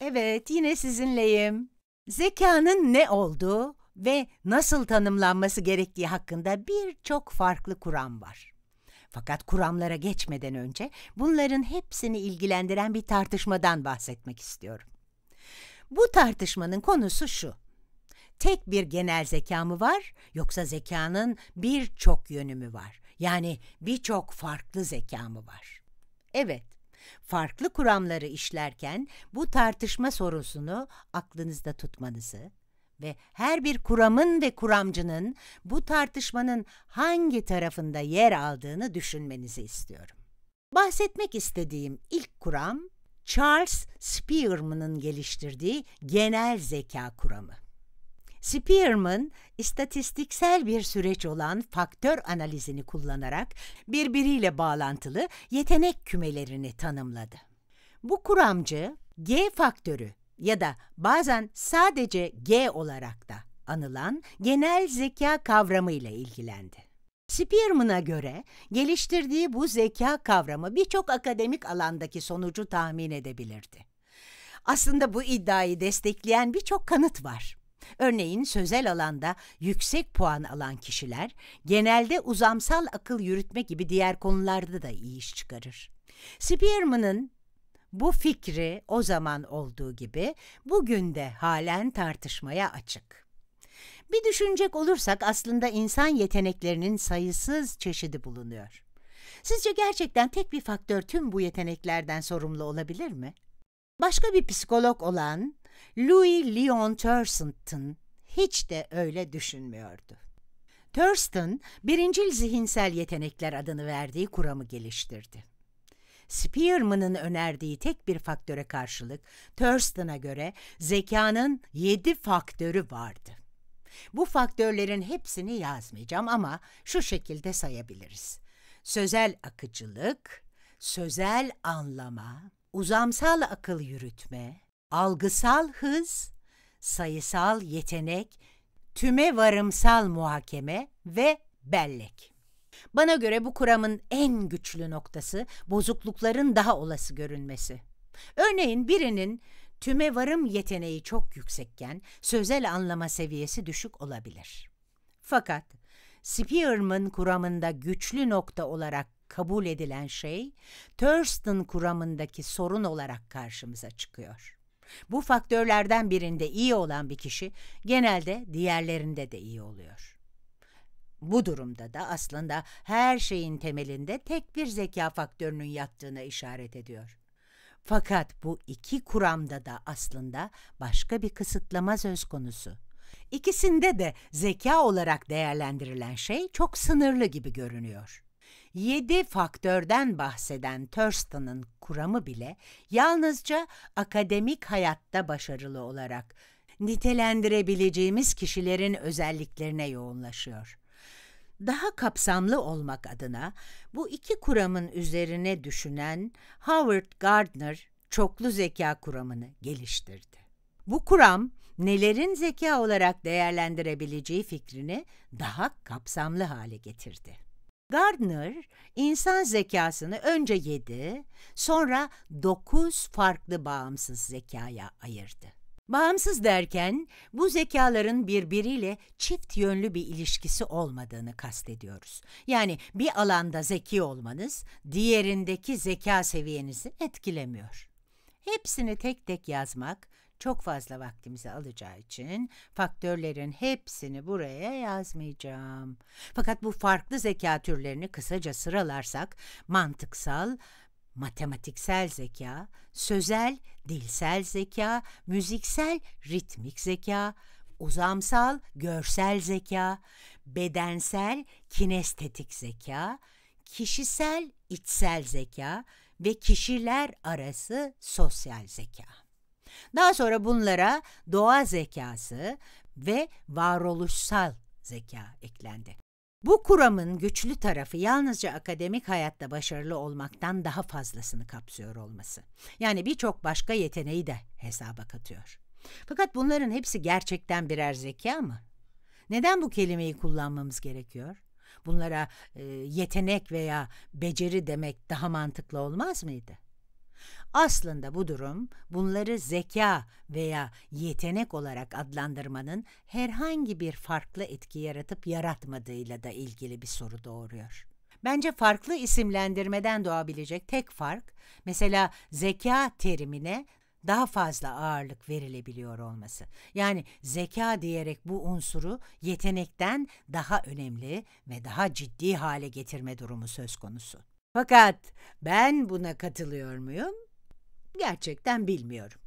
Evet, yine sizinleyim. Zekanın ne olduğu ve nasıl tanımlanması gerektiği hakkında birçok farklı kuram var. Fakat kuramlara geçmeden önce bunların hepsini ilgilendiren bir tartışmadan bahsetmek istiyorum. Bu tartışmanın konusu şu. Tek bir genel zeka mı var yoksa zekanın birçok yönü mü var? Yani birçok farklı zeka mı var? Evet, farklı kuramları işlerken bu tartışma sorusunu aklınızda tutmanızı ve her bir kuramın ve kuramcının bu tartışmanın hangi tarafında yer aldığını düşünmenizi istiyorum. Bahsetmek istediğim ilk kuram Charles Spearman'ın geliştirdiği genel zeka kuramı. Spearman, istatistiksel bir süreç olan faktör analizini kullanarak birbiriyle bağlantılı yetenek kümelerini tanımladı. Bu kuramcı, G faktörü ya da bazen sadece G olarak da anılan genel zeka kavramı ile ilgilendi. Spearman'a göre geliştirdiği bu zeka kavramı birçok akademik alandaki sonucu tahmin edebilirdi. Aslında bu iddiayı destekleyen birçok kanıt var. Örneğin sözel alanda yüksek puan alan kişiler genelde uzamsal akıl yürütme gibi diğer konularda da iyi iş çıkarır. Spearman'ın bu fikri o zaman olduğu gibi bugün de halen tartışmaya açık. Bir düşünecek olursak aslında insan yeteneklerinin sayısız çeşidi bulunuyor. Sizce gerçekten tek bir faktör tüm bu yeteneklerden sorumlu olabilir mi? Başka bir psikolog olan Louis Leon Thurston hiç de öyle düşünmüyordu. Thurston, birincil zihinsel yetenekler adını verdiği kuramı geliştirdi. Spearman'ın önerdiği tek bir faktöre karşılık Thurston'a göre zekanın yedi faktörü vardı. Bu faktörlerin hepsini yazmayacağım ama şu şekilde sayabiliriz. Sözel akıcılık, sözel anlama, uzamsal akıl yürütme, algısal hız, sayısal yetenek, tüme varımsal muhakeme ve bellek. Bana göre bu kuramın en güçlü noktası bozuklukların daha olası görünmesi. Örneğin birinin tüme varım yeteneği çok yüksekken sözel anlama seviyesi düşük olabilir. Fakat Spearman kuramında güçlü nokta olarak kabul edilen şey Thurston kuramındaki sorun olarak karşımıza çıkıyor. Bu faktörlerden birinde iyi olan bir kişi genelde diğerlerinde de iyi oluyor. Bu durumda da aslında her şeyin temelinde tek bir zeka faktörünün yattığına işaret ediyor. Fakat bu iki kuramda da aslında başka bir kısıtlama söz konusu. İkisinde de zeka olarak değerlendirilen şey çok sınırlı gibi görünüyor. Yedi faktörden bahseden Thurston'ın kuramı bile yalnızca akademik hayatta başarılı olarak nitelendirebileceğimiz kişilerin özelliklerine yoğunlaşıyor. Daha kapsamlı olmak adına bu iki kuramın üzerine düşünen Howard Gardner çoklu zeka kuramını geliştirdi. Bu kuram nelerin zeka olarak değerlendirebileceği fikrini daha kapsamlı hale getirdi. Gardner insan zekasını önce 7, sonra 9 farklı bağımsız zekaya ayırdı. Bağımsız derken bu zekaların birbiriyle çift yönlü bir ilişkisi olmadığını kastediyoruz. Yani bir alanda zeki olmanız diğerindeki zeka seviyenizi etkilemiyor. Hepsini tek tek yazmak çok fazla vaktimizi alacağı için faktörlerin hepsini buraya yazmayacağım. Fakat bu farklı zeka türlerini kısaca sıralarsak mantıksal, matematiksel zeka, sözel, dilsel zeka, müziksel, ritmik zeka, uzamsal, görsel zeka, bedensel, kinestetik zeka, kişisel, içsel zeka ve kişiler arası sosyal zeka. Daha sonra bunlara doğa zekası ve varoluşsal zeka eklendi. Bu kuramın güçlü tarafı yalnızca akademik hayatta başarılı olmaktan daha fazlasını kapsıyor olması. Yani birçok başka yeteneği de hesaba katıyor. Fakat bunların hepsi gerçekten birer zeka mı? Neden bu kelimeyi kullanmamız gerekiyor? Bunlara e, yetenek veya beceri demek daha mantıklı olmaz mıydı? Aslında bu durum bunları zeka veya yetenek olarak adlandırmanın herhangi bir farklı etki yaratıp yaratmadığıyla da ilgili bir soru doğuruyor. Bence farklı isimlendirmeden doğabilecek tek fark, mesela zeka terimine daha fazla ağırlık verilebiliyor olması. Yani zeka diyerek bu unsuru yetenekten daha önemli ve daha ciddi hale getirme durumu söz konusu. Fakat ben buna katılıyor muyum? Gerçekten bilmiyorum.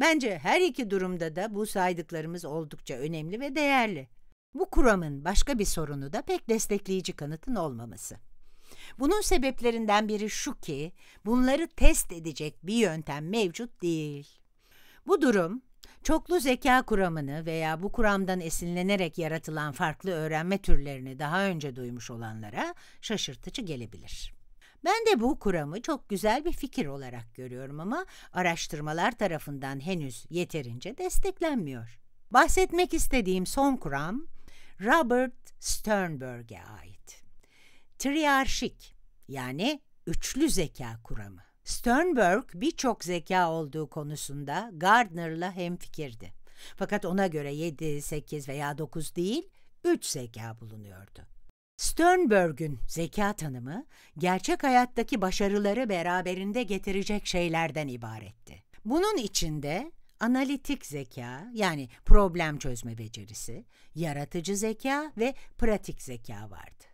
Bence her iki durumda da bu saydıklarımız oldukça önemli ve değerli. Bu kuramın başka bir sorunu da pek destekleyici kanıtın olmaması. Bunun sebeplerinden biri şu ki bunları test edecek bir yöntem mevcut değil. Bu durum çoklu zeka kuramını veya bu kuramdan esinlenerek yaratılan farklı öğrenme türlerini daha önce duymuş olanlara şaşırtıcı gelebilir. Ben de bu kuramı çok güzel bir fikir olarak görüyorum ama araştırmalar tarafından henüz yeterince desteklenmiyor. Bahsetmek istediğim son kuram Robert Sternberg'e ait. Triyarşik yani üçlü zeka kuramı. Sternberg birçok zeka olduğu konusunda Gardner'la hemfikirdi. Fakat ona göre 7, 8 veya 9 değil, 3 zeka bulunuyordu. Sternberg'ün zeka tanımı gerçek hayattaki başarıları beraberinde getirecek şeylerden ibaretti. Bunun içinde analitik zeka yani problem çözme becerisi, yaratıcı zeka ve pratik zeka vardı.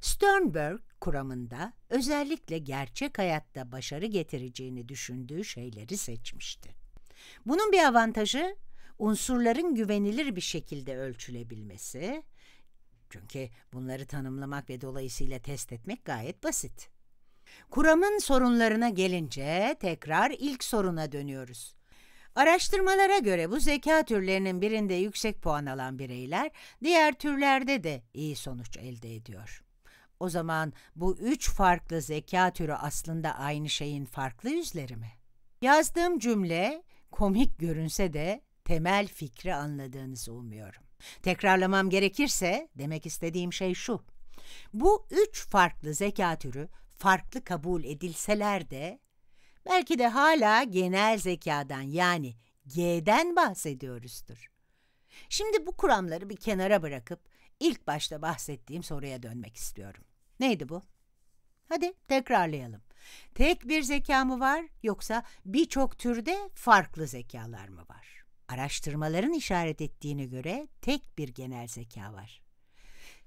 Sternberg kuramında özellikle gerçek hayatta başarı getireceğini düşündüğü şeyleri seçmişti. Bunun bir avantajı unsurların güvenilir bir şekilde ölçülebilmesi, çünkü bunları tanımlamak ve dolayısıyla test etmek gayet basit. Kuramın sorunlarına gelince tekrar ilk soruna dönüyoruz. Araştırmalara göre bu zeka türlerinin birinde yüksek puan alan bireyler diğer türlerde de iyi sonuç elde ediyor. O zaman bu üç farklı zeka türü aslında aynı şeyin farklı yüzleri mi? Yazdığım cümle komik görünse de temel fikri anladığınızı umuyorum. Tekrarlamam gerekirse demek istediğim şey şu. Bu üç farklı zeka türü farklı kabul edilseler de belki de hala genel zekadan yani G'den bahsediyoruzdur. Şimdi bu kuramları bir kenara bırakıp ilk başta bahsettiğim soruya dönmek istiyorum. Neydi bu? Hadi tekrarlayalım. Tek bir zeka mı var yoksa birçok türde farklı zekalar mı var? Araştırmaların işaret ettiğine göre tek bir genel zeka var.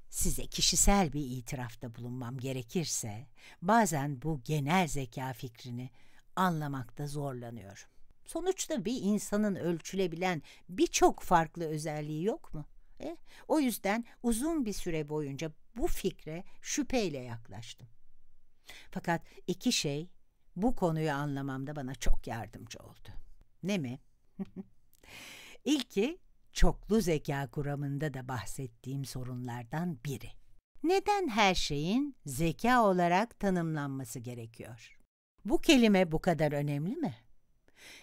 Size kişisel bir itirafta bulunmam gerekirse bazen bu genel zeka fikrini anlamakta zorlanıyorum. Sonuçta bir insanın ölçülebilen birçok farklı özelliği yok mu? E, o yüzden uzun bir süre boyunca bu fikre şüpheyle yaklaştım. Fakat iki şey bu konuyu anlamamda bana çok yardımcı oldu. Ne mi? İlki çoklu zeka kuramında da bahsettiğim sorunlardan biri. Neden her şeyin zeka olarak tanımlanması gerekiyor? Bu kelime bu kadar önemli mi?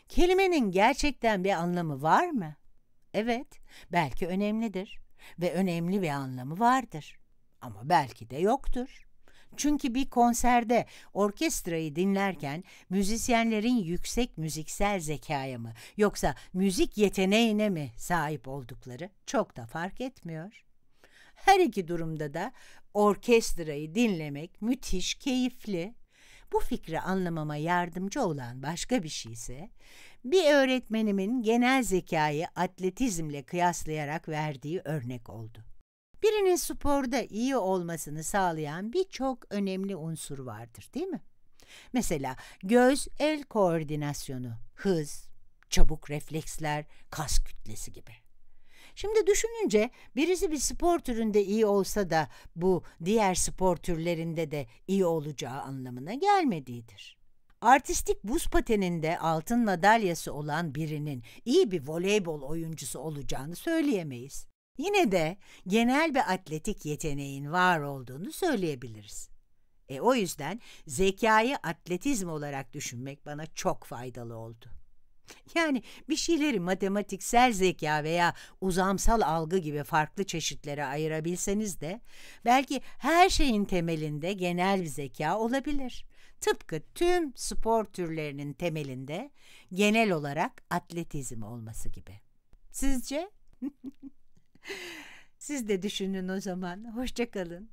Kelimenin gerçekten bir anlamı var mı? Evet, belki önemlidir ve önemli bir anlamı vardır. Ama belki de yoktur. Çünkü bir konserde orkestrayı dinlerken müzisyenlerin yüksek müziksel zekaya mı yoksa müzik yeteneğine mi sahip oldukları çok da fark etmiyor. Her iki durumda da orkestrayı dinlemek müthiş keyifli. Bu fikri anlamama yardımcı olan başka bir şey ise bir öğretmenimin genel zekayı atletizmle kıyaslayarak verdiği örnek oldu. Birinin sporda iyi olmasını sağlayan birçok önemli unsur vardır değil mi? Mesela göz-el koordinasyonu, hız, çabuk refleksler, kas kütlesi gibi. Şimdi düşününce birisi bir spor türünde iyi olsa da bu diğer spor türlerinde de iyi olacağı anlamına gelmediğidir. Artistik buz pateninde altın madalyası olan birinin iyi bir voleybol oyuncusu olacağını söyleyemeyiz. Yine de genel bir atletik yeteneğin var olduğunu söyleyebiliriz. E o yüzden zekayı atletizm olarak düşünmek bana çok faydalı oldu. Yani bir şeyleri matematiksel zeka veya uzamsal algı gibi farklı çeşitlere ayırabilseniz de belki her şeyin temelinde genel bir zeka olabilir. Tıpkı tüm spor türlerinin temelinde genel olarak atletizm olması gibi. Sizce? Siz de düşünün o zaman. Hoşçakalın.